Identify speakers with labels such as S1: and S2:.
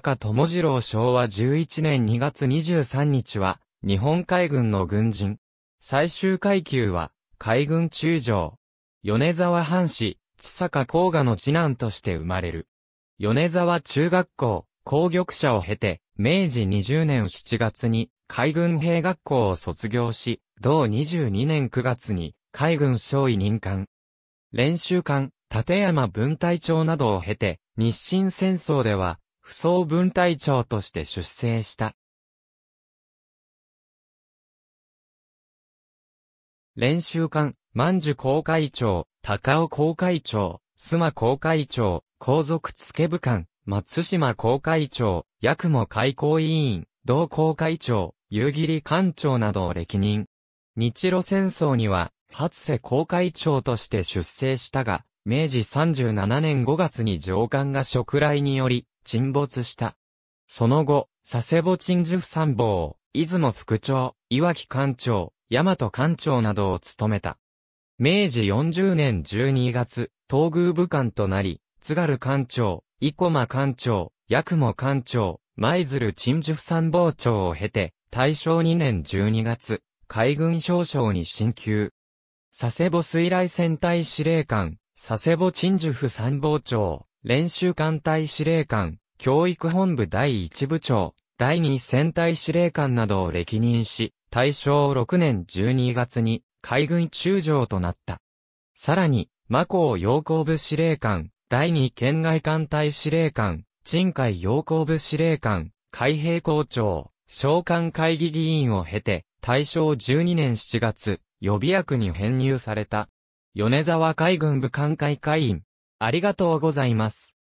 S1: 坂智次郎
S2: 昭和11年2月23日は、日本海軍の軍人。最終階級は、海軍中将。米沢藩士、千坂甲賀の次男として生まれる。米沢中学校、工玉社を経て、明治20年7月に海軍兵学校を卒業し、同22年9月に海軍少尉任官。練習官、立山分隊長などを経て、日清戦争では不相分隊長
S1: として出征した。
S2: 練習官、万寿公会長、高尾公会長、須磨公会長、皇族付部官、松島公会長、八雲開港委員、同公会長、夕霧官長などを歴任。日露戦争には、初瀬公会長として出征したが、明治37年5月に上官が職来により、沈没した。その後、佐世保鎮守府参謀、出雲副長、岩木艦長、大和艦長などを務めた。明治40年12月、東宮武官となり、津軽艦長、生駒艦長、八雲艦長、舞鶴鎮守府参謀長を経て、大正2年12月、海軍少将に進級。佐世保水雷戦隊司令官、佐世保鎮守府参謀長、練習艦隊司令官、教育本部第一部長、第二戦隊司令官などを歴任し、大正6年12月に海軍中将となった。さらに、マコー陽光部司令官、第二県外艦隊司令官、鎮海陽光部司令官、海兵校長、召喚会議議員を経て、大正12年7月、予備役に編入された。米沢海軍部艦会会員、
S1: ありがとうございます。